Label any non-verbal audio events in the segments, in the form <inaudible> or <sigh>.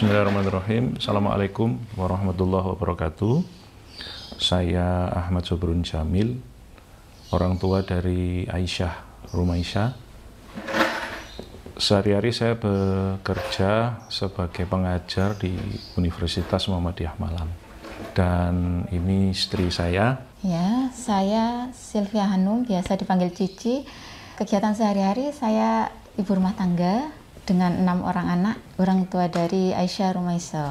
Bismillahirrahmanirrahim. Assalamualaikum warahmatullahi wabarakatuh. Saya Ahmad Sobrun Jamil, orang tua dari Aisyah Rumaisyah. Sehari-hari saya bekerja sebagai pengajar di Universitas Muhammadiyah Malang. Dan ini istri saya. Ya, saya Sylvia Hanum, biasa dipanggil Cici. Kegiatan sehari-hari saya ibu rumah tangga, dengan enam orang anak, orang tua dari Aisyah Rumaisel.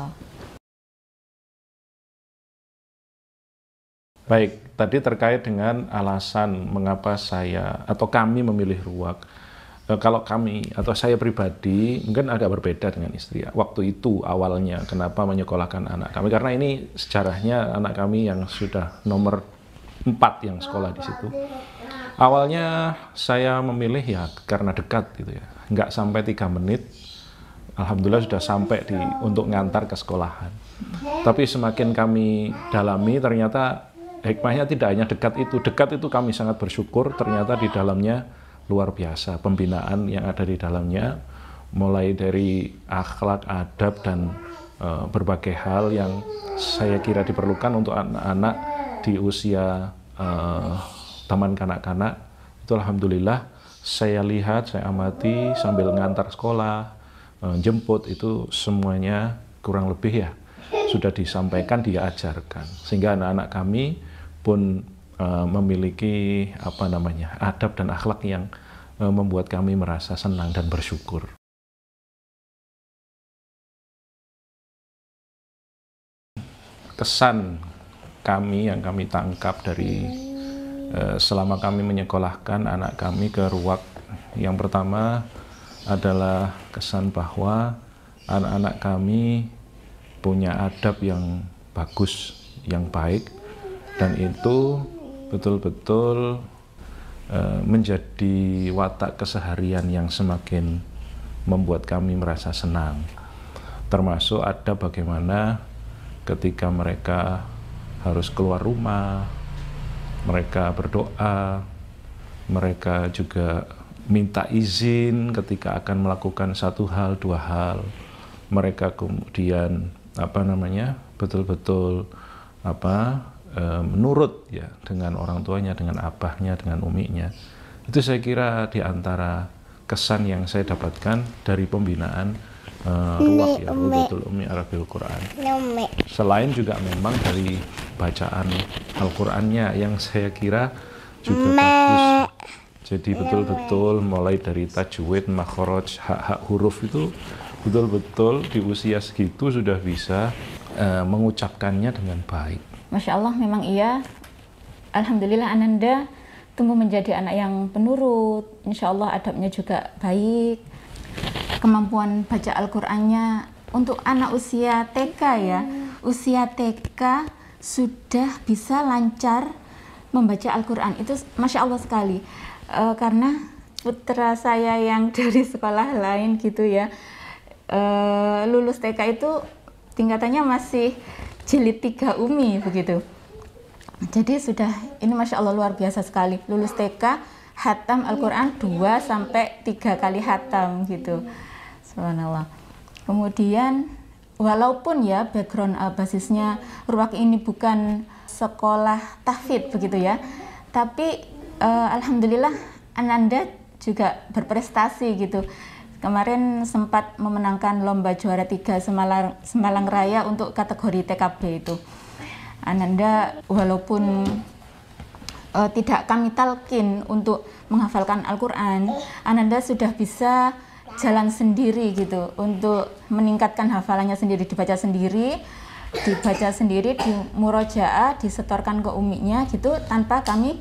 Baik, tadi terkait dengan alasan mengapa saya atau kami memilih ruak. E, eh, kalau kami atau saya pribadi mungkin agak berbeda dengan istri. Waktu itu awalnya kenapa menyekolahkan anak kami karena ini sejarahnya anak kami yang sudah nomor empat yang sekolah di situ. Awalnya saya memilih ya karena dekat gitu ya nggak sampai tiga menit alhamdulillah sudah sampai di untuk ngantar ke sekolahan tapi semakin kami dalami ternyata hikmahnya tidak hanya dekat itu dekat itu kami sangat bersyukur ternyata di dalamnya luar biasa pembinaan yang ada di dalamnya mulai dari akhlak adab dan uh, berbagai hal yang saya kira diperlukan untuk anak-anak di usia uh, taman kanak-kanak itu alhamdulillah saya lihat, saya amati sambil ngantar sekolah, eh, jemput itu semuanya kurang lebih ya sudah disampaikan, diajarkan sehingga anak-anak kami pun eh, memiliki apa namanya adab dan akhlak yang eh, membuat kami merasa senang dan bersyukur. Kesan kami yang kami tangkap dari Eh, selama kami menyekolahkan anak kami ke ruak yang pertama adalah kesan bahwa anak-anak kami punya adab yang bagus, yang baik dan itu betul-betul eh, menjadi watak keseharian yang semakin membuat kami merasa senang. Termasuk ada bagaimana ketika mereka harus keluar rumah, mereka berdoa, mereka juga minta izin ketika akan melakukan satu hal, dua hal. Mereka kemudian apa namanya? betul-betul apa? E, menurut ya dengan orang tuanya, dengan abahnya, dengan umiknya. Itu saya kira di antara kesan yang saya dapatkan dari pembinaan Eh, ya Rubatul Ummi Arabil Quran selain juga memang dari bacaan Al-Qur'annya yang saya kira juga bagus jadi betul-betul mulai dari tajwid, makhraj, hak-hak huruf itu betul-betul di usia segitu sudah bisa uh, mengucapkannya dengan baik. Masya Allah memang iya. Alhamdulillah Ananda tumbuh menjadi anak yang penurut. Insya Allah adabnya juga baik kemampuan baca Al-Qur'annya untuk anak usia TK ya. Hmm. Usia TK sudah bisa lancar membaca Al-Qur'an. Itu Masya Allah sekali. E, karena putra saya yang <laughs> dari sekolah lain gitu ya. E, lulus TK itu tingkatannya masih jilid tiga umi begitu. Jadi sudah ini masya Allah luar biasa sekali. Lulus TK, hatam Al-Quran 2 sampai tiga kali hatam gitu. Hmm subhanallah kemudian walaupun ya background uh, basisnya ruak ini bukan sekolah tahfid begitu ya tapi uh, alhamdulillah Ananda juga berprestasi gitu kemarin sempat memenangkan lomba juara tiga Semalang, Semalang Raya untuk kategori TKB itu. Ananda walaupun uh, tidak kami talkin untuk menghafalkan Al-Quran, Ananda sudah bisa jalan sendiri gitu untuk meningkatkan hafalannya sendiri dibaca sendiri dibaca sendiri di murojaah disetorkan ke umiknya gitu tanpa kami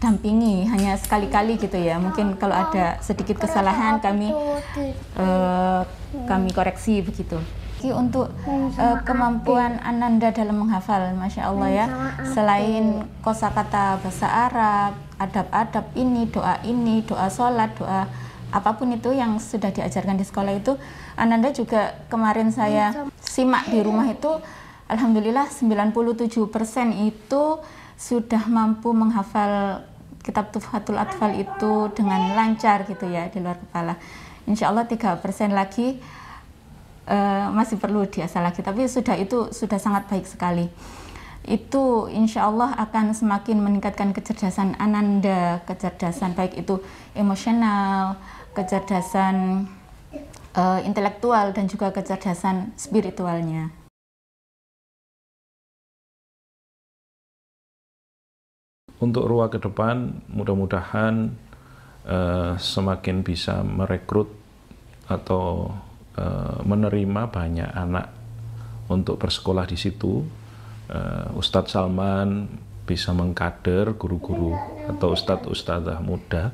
dampingi hanya sekali-kali gitu ya mungkin kalau ada sedikit kesalahan kami uh, kami koreksi begitu untuk uh, kemampuan Ananda dalam menghafal Masya Allah ya selain kosakata bahasa Arab adab-adab ini doa ini doa sholat doa apapun itu yang sudah diajarkan di sekolah itu Ananda juga kemarin saya simak di rumah itu Alhamdulillah 97% itu sudah mampu menghafal kitab Tuhfatul Atfal itu dengan lancar gitu ya di luar kepala Insya Allah 3% lagi uh, masih perlu diasah lagi tapi sudah itu sudah sangat baik sekali itu insya Allah akan semakin meningkatkan kecerdasan ananda, kecerdasan baik itu emosional, kecerdasan uh, intelektual dan juga kecerdasan spiritualnya. Untuk ruang ke depan, mudah-mudahan uh, semakin bisa merekrut atau uh, menerima banyak anak untuk bersekolah di situ. Uh, Ustadz Salman bisa mengkader guru-guru atau ustadz-ustadzah muda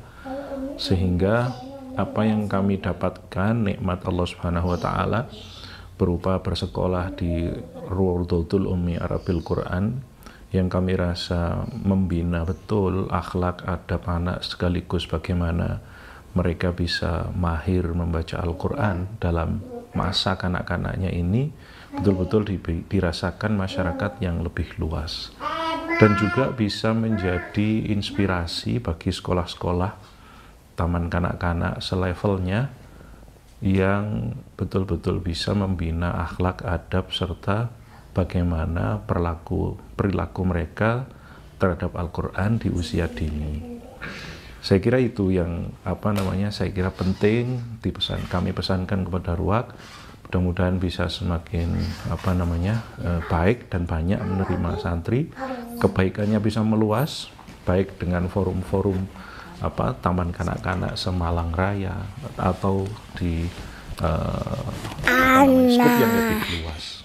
sehingga apa yang kami dapatkan nikmat Allah Subhanahu wa taala berupa bersekolah di Rurdotul Ummi Arabil Quran yang kami rasa membina betul akhlak adab anak sekaligus bagaimana mereka bisa mahir membaca Al-Quran dalam masa kanak-kanaknya ini betul-betul dirasakan masyarakat yang lebih luas dan juga bisa menjadi inspirasi bagi sekolah-sekolah taman kanak-kanak selevelnya yang betul-betul bisa membina akhlak, adab, serta bagaimana perilaku, perilaku mereka terhadap Al-Quran di usia dini. Saya kira itu yang apa namanya saya kira penting dipesan kami pesankan kepada ruak mudah-mudahan bisa semakin apa namanya eh, baik dan banyak menerima santri kebaikannya bisa meluas baik dengan forum-forum apa taman kanak-kanak Semalang Raya atau di uh, eh, taman yang lebih luas.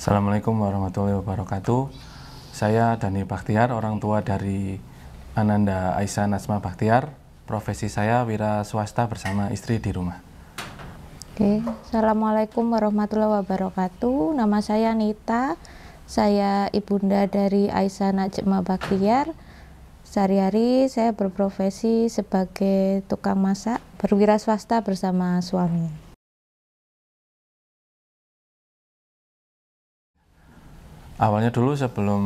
Assalamualaikum warahmatullahi wabarakatuh. Saya Dani Paktiar, orang tua dari Ananda Aisyah Nasma Paktiar. Profesi saya wira swasta bersama istri di rumah. Oke, Assalamualaikum warahmatullahi wabarakatuh. Nama saya Nita. Saya ibunda dari Aisyah Najma Baktiar. Sehari-hari saya berprofesi sebagai tukang masak, berwira swasta bersama suami. Awalnya dulu sebelum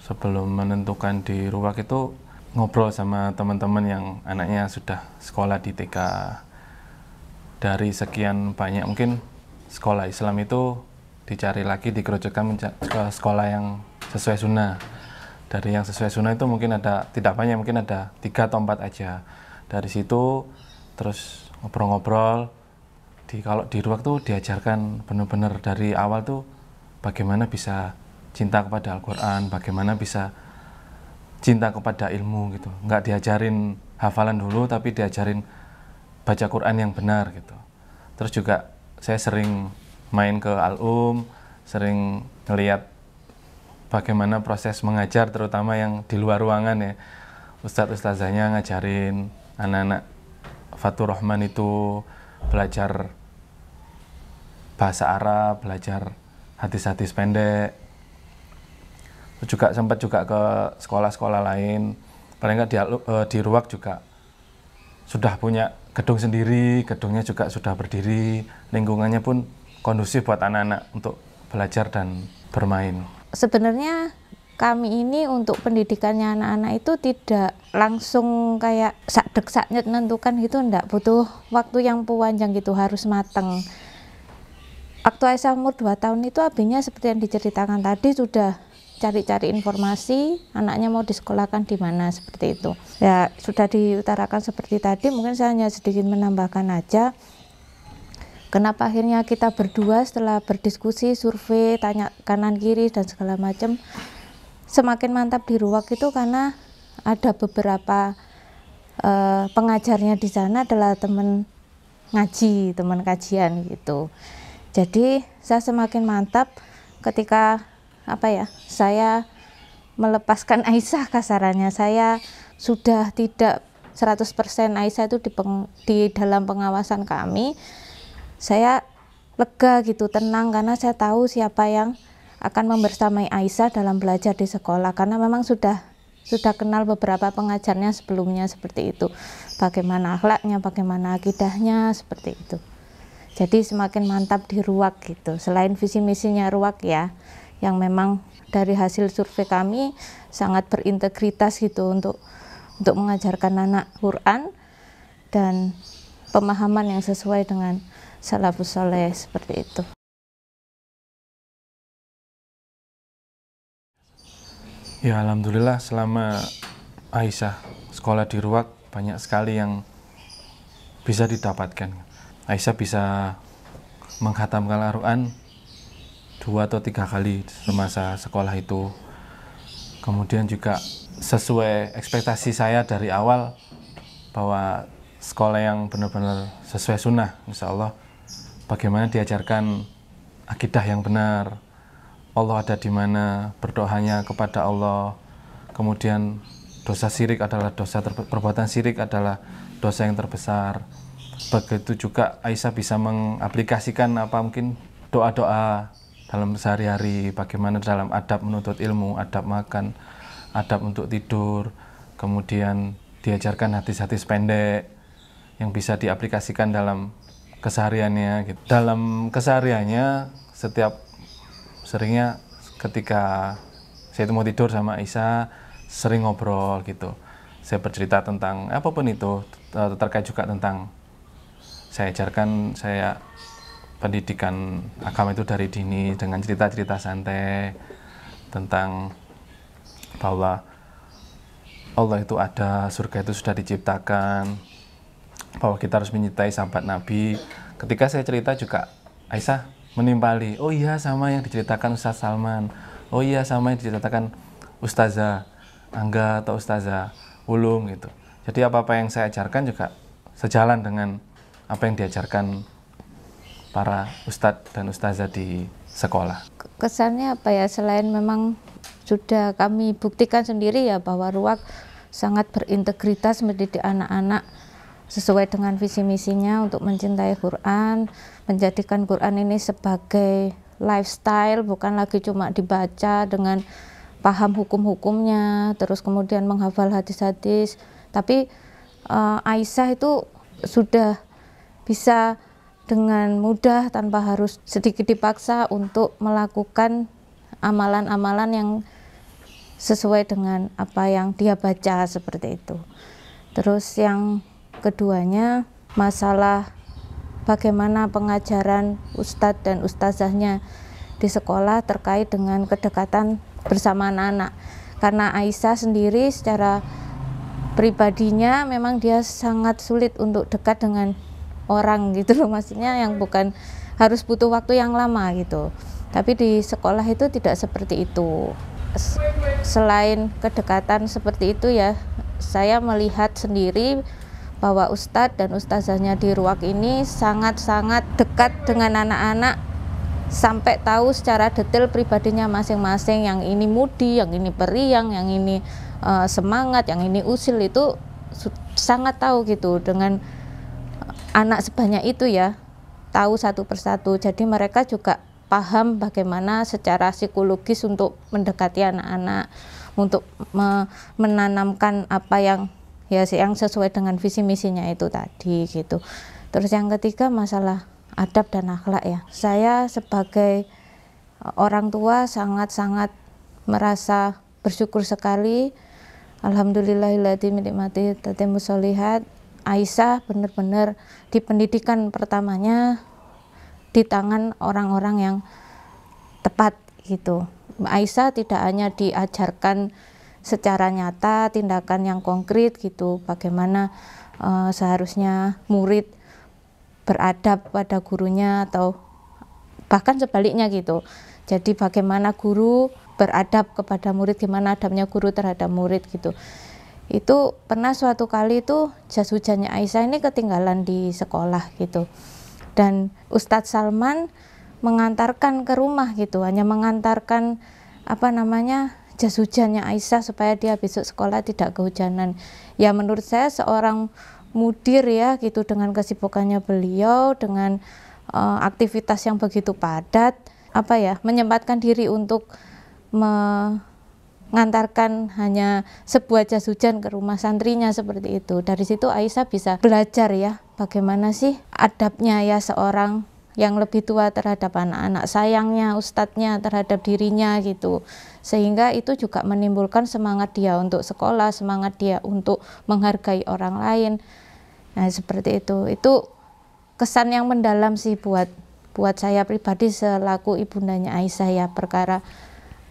sebelum menentukan di Ruwak itu ngobrol sama teman-teman yang anaknya sudah sekolah di TK dari sekian banyak mungkin sekolah Islam itu dicari lagi dikerucutkan ke sekolah yang sesuai sunnah dari yang sesuai sunnah itu mungkin ada tidak banyak mungkin ada tiga atau empat aja dari situ terus ngobrol-ngobrol di kalau di ruang tuh diajarkan benar-benar dari awal tuh bagaimana bisa cinta kepada Al-Quran bagaimana bisa cinta kepada ilmu gitu nggak diajarin hafalan dulu tapi diajarin baca Quran yang benar gitu terus juga saya sering main ke alum sering melihat bagaimana proses mengajar terutama yang di luar ruangan ya ustadz ustazahnya ngajarin anak-anak Fatur Rahman itu belajar bahasa Arab belajar hadis-hadis pendek juga sempat juga ke sekolah-sekolah lain paling nggak di, uh, di ruak juga sudah punya gedung sendiri gedungnya juga sudah berdiri lingkungannya pun kondusif buat anak-anak untuk belajar dan bermain? Sebenarnya kami ini untuk pendidikannya anak-anak itu tidak langsung kayak sakdek saknyet nentukan gitu enggak butuh waktu yang panjang gitu harus mateng waktu Aisyah umur 2 tahun itu abinya seperti yang diceritakan tadi sudah cari-cari informasi anaknya mau disekolahkan di mana seperti itu ya sudah diutarakan seperti tadi mungkin saya hanya sedikit menambahkan aja kenapa akhirnya kita berdua setelah berdiskusi survei tanya kanan kiri dan segala macam semakin mantap di ruak itu karena ada beberapa eh, pengajarnya di sana adalah teman ngaji teman kajian gitu jadi saya semakin mantap ketika apa ya saya melepaskan <laughs> Aisyah kasarannya saya sudah tidak 100% Aisyah itu di, peng, di dalam pengawasan kami saya lega gitu tenang karena saya tahu siapa yang akan membersamai Aisyah dalam belajar di sekolah karena memang sudah sudah kenal beberapa pengajarnya sebelumnya seperti itu bagaimana akhlaknya bagaimana akidahnya seperti itu jadi semakin mantap di ruak gitu selain visi misinya ruak ya yang memang dari hasil survei kami sangat berintegritas gitu untuk untuk mengajarkan anak Quran dan pemahaman yang sesuai dengan salafus soleh seperti itu ya alhamdulillah selama Aisyah sekolah di Ruak banyak sekali yang bisa didapatkan Aisyah bisa menghatamkan Al-Quran dua atau tiga kali semasa sekolah itu kemudian juga sesuai ekspektasi saya dari awal bahwa sekolah yang benar-benar sesuai sunnah insya Allah bagaimana diajarkan akidah yang benar, Allah ada di mana, berdoanya kepada Allah, kemudian dosa sirik adalah dosa perbuatan sirik adalah dosa yang terbesar. Begitu juga Aisyah bisa mengaplikasikan apa mungkin doa-doa dalam sehari-hari, bagaimana dalam adab menuntut ilmu, adab makan, adab untuk tidur, kemudian diajarkan hati-hati pendek yang bisa diaplikasikan dalam kesehariannya gitu. Dalam kesehariannya setiap seringnya ketika saya itu mau tidur sama Isa sering ngobrol gitu. Saya bercerita tentang apapun itu eh, terkait juga tentang saya ajarkan saya pendidikan agama itu dari dini dengan cerita-cerita santai tentang bahwa Allah itu ada, surga itu sudah diciptakan, bahwa kita harus menyintai sahabat Nabi. Ketika saya cerita juga Aisyah menimpali, oh iya sama yang diceritakan Ustaz Salman, oh iya sama yang diceritakan Ustazah Angga atau Ustazah Ulum gitu. Jadi apa-apa yang saya ajarkan juga sejalan dengan apa yang diajarkan para ustadz dan ustazah di sekolah. Kesannya apa ya selain memang sudah kami buktikan sendiri ya bahwa ruak sangat berintegritas mendidik anak-anak sesuai dengan visi misinya untuk mencintai Quran, menjadikan Quran ini sebagai lifestyle bukan lagi cuma dibaca dengan paham hukum-hukumnya, terus kemudian menghafal hadis-hadis. Tapi uh, Aisyah itu sudah bisa dengan mudah tanpa harus sedikit dipaksa untuk melakukan amalan-amalan yang sesuai dengan apa yang dia baca seperti itu. Terus yang keduanya masalah bagaimana pengajaran ustadz dan ustazahnya di sekolah terkait dengan kedekatan bersama anak-anak karena Aisyah sendiri secara pribadinya memang dia sangat sulit untuk dekat dengan orang gitu loh maksudnya yang bukan harus butuh waktu yang lama gitu tapi di sekolah itu tidak seperti itu selain kedekatan seperti itu ya saya melihat sendiri bahwa Ustadz dan Ustazahnya di Ruak ini sangat-sangat dekat dengan anak-anak sampai tahu secara detail pribadinya masing-masing yang ini mudi, yang ini periang, yang ini uh, semangat, yang ini usil itu sangat tahu gitu dengan eh, anak sebanyak itu ya tahu satu persatu jadi mereka juga paham bagaimana secara psikologis untuk mendekati anak-anak untuk menanamkan apa yang ya yang sesuai dengan visi misinya itu tadi gitu terus yang ketiga masalah adab dan akhlak ya saya sebagai e, orang tua sangat-sangat merasa bersyukur sekali Alhamdulillahilladzi minikmati tatimu solihat Aisyah benar-benar di pendidikan pertamanya di tangan orang-orang yang tepat gitu Aisyah tidak hanya diajarkan secara nyata tindakan yang konkret gitu bagaimana uh, seharusnya murid beradab pada gurunya atau bahkan sebaliknya gitu jadi bagaimana guru beradab kepada murid gimana adabnya guru terhadap murid gitu itu pernah suatu kali itu jas hujannya Aisyah ini ketinggalan di sekolah gitu dan Ustadz Salman mengantarkan ke rumah gitu hanya mengantarkan apa namanya jas hujannya Aisyah supaya dia besok sekolah tidak kehujanan. Ya menurut saya seorang mudir ya gitu dengan kesibukannya beliau dengan uh, aktivitas yang begitu padat apa ya menyempatkan diri untuk mengantarkan hanya sebuah jas hujan ke rumah santrinya seperti itu. Dari situ Aisyah bisa belajar ya bagaimana sih adabnya ya seorang yang lebih tua terhadap anak-anak, sayangnya ustadznya terhadap dirinya gitu. Sehingga itu juga menimbulkan semangat dia untuk sekolah, semangat dia untuk menghargai orang lain. Nah, seperti itu. Itu kesan yang mendalam sih buat buat saya pribadi selaku ibundanya Aisyah ya perkara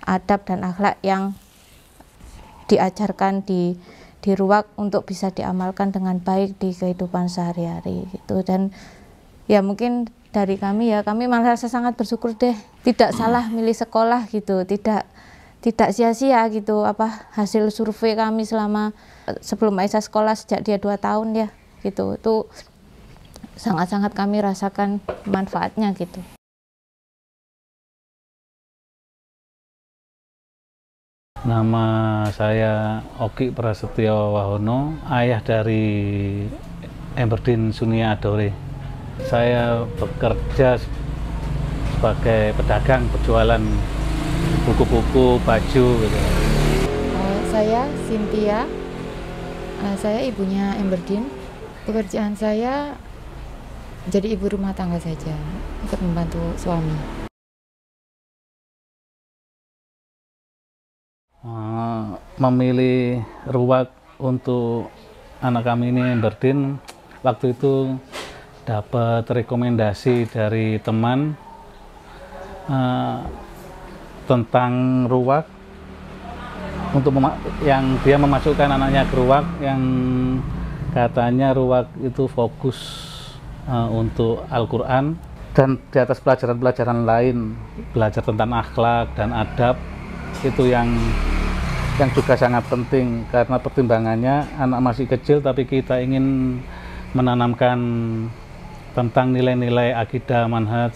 adab dan akhlak yang diajarkan di di ruak untuk bisa diamalkan dengan baik di kehidupan sehari-hari gitu dan ya mungkin dari kami ya kami merasa sangat bersyukur deh tidak hmm. salah milih sekolah gitu tidak tidak sia-sia gitu apa hasil survei kami selama sebelum Aisyah sekolah sejak dia dua tahun ya gitu itu sangat-sangat kami rasakan manfaatnya gitu Nama saya Oki Prasetyo Wahono, ayah dari Emberdin Sunia Adore. Saya bekerja sebagai pedagang, berjualan buku-buku, baju gitu. Eh, saya Cynthia, eh, saya ibunya Emberdin. Pekerjaan saya jadi ibu rumah tangga saja, untuk membantu suami. Eh, memilih ruwak untuk anak kami ini Emberdin, waktu itu dapat rekomendasi dari teman uh, tentang ruwak untuk yang dia memasukkan anaknya ke ruwak yang katanya ruwak itu fokus uh, untuk Al-Qur'an dan di atas pelajaran-pelajaran lain belajar tentang akhlak dan adab itu yang yang juga sangat penting karena pertimbangannya anak masih kecil tapi kita ingin menanamkan tentang nilai-nilai akidah manhaj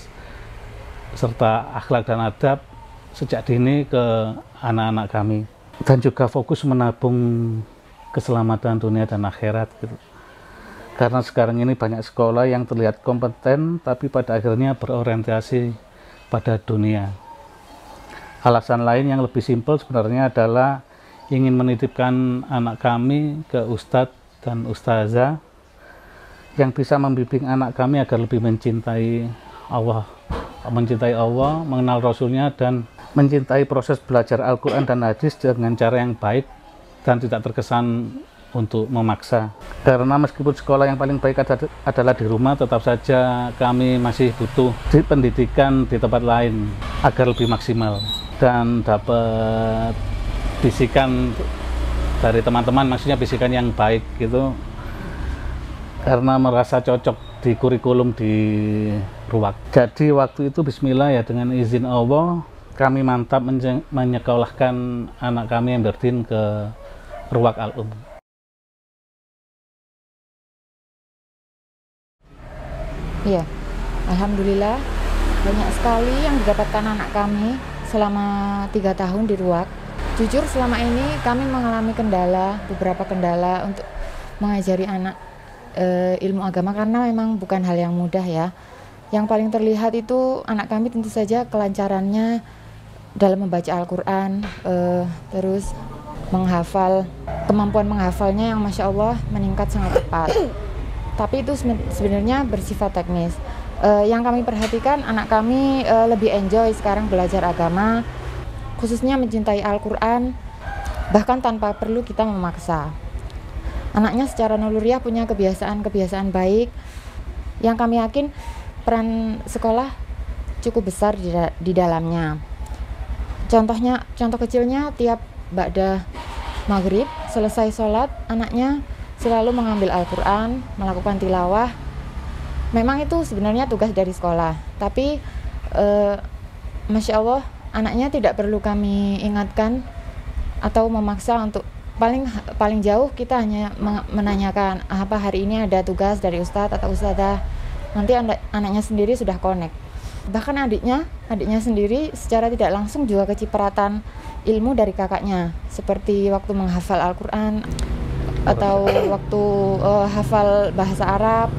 serta akhlak dan adab sejak dini ke anak-anak kami dan juga fokus menabung keselamatan dunia dan akhirat gitu. Karena sekarang ini banyak sekolah yang terlihat kompeten tapi pada akhirnya berorientasi pada dunia. Alasan lain yang lebih simpel sebenarnya adalah ingin menitipkan anak kami ke ustadz dan ustazah yang bisa membimbing anak kami agar lebih mencintai Allah, mencintai Allah, mengenal Rasulnya, dan mencintai proses belajar Al-Quran dan Hadis dengan cara yang baik dan tidak terkesan untuk memaksa. Karena meskipun sekolah yang paling baik ada, adalah di rumah, tetap saja kami masih butuh di pendidikan di tempat lain agar lebih maksimal dan dapat bisikan dari teman-teman, maksudnya bisikan yang baik gitu karena merasa cocok di kurikulum di ruwak. Jadi waktu itu Bismillah ya dengan izin Allah kami mantap menyekolahkan anak kami yang berdin ke ruwak Al Um. Ya, Alhamdulillah banyak sekali yang didapatkan anak kami selama tiga tahun di ruwak. Jujur selama ini kami mengalami kendala, beberapa kendala untuk mengajari anak uh, ilmu agama karena memang bukan hal yang mudah ya. Yang paling terlihat itu anak kami tentu saja kelancarannya dalam membaca Al-Quran, uh, terus menghafal, kemampuan menghafalnya yang masya Allah meningkat sangat cepat. Tapi itu sebenarnya bersifat teknis. Uh, yang kami perhatikan anak kami uh, lebih enjoy sekarang belajar agama, khususnya mencintai Al-Quran, bahkan tanpa perlu kita memaksa. Anaknya secara naluriah punya kebiasaan-kebiasaan baik yang kami yakin peran sekolah cukup besar di, di dalamnya. Contohnya, contoh kecilnya tiap bakda maghrib selesai sholat anaknya selalu mengambil Al-Quran, melakukan tilawah. Memang itu sebenarnya tugas dari sekolah, tapi eh, masya Allah anaknya tidak perlu kami ingatkan atau memaksa untuk paling paling jauh kita hanya menanyakan apa hari ini ada tugas dari ustadz atau ustadzah nanti anda, anaknya sendiri sudah connect bahkan adiknya adiknya sendiri secara tidak langsung juga kecipratan ilmu dari kakaknya seperti waktu menghafal Al-Quran atau waktu uh, hafal bahasa Arab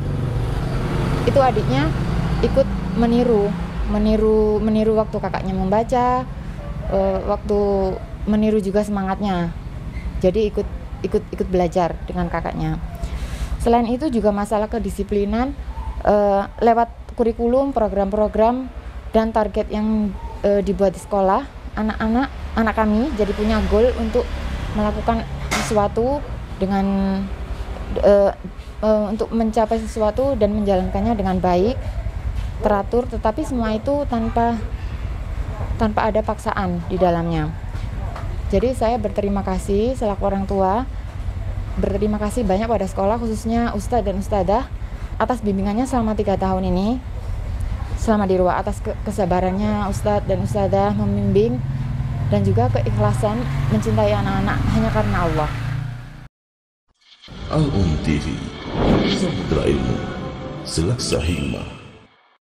itu adiknya ikut meniru meniru meniru waktu kakaknya membaca uh, waktu meniru juga semangatnya jadi ikut ikut ikut belajar dengan kakaknya selain itu juga masalah kedisiplinan uh, lewat kurikulum program-program dan target yang uh, dibuat di sekolah anak-anak anak kami jadi punya goal untuk melakukan sesuatu dengan uh, uh, untuk mencapai sesuatu dan menjalankannya dengan baik teratur tetapi semua itu tanpa tanpa ada paksaan di dalamnya jadi saya berterima kasih selaku orang tua, berterima kasih banyak pada sekolah khususnya ustadz dan ustadzah atas bimbingannya selama tiga tahun ini. Selama di ruang atas ke kesabarannya ustadz dan ustadzah membimbing dan juga keikhlasan mencintai anak-anak hanya karena Allah. Al-Um TV, Samudra Ilmu, Selaksa Hikmah.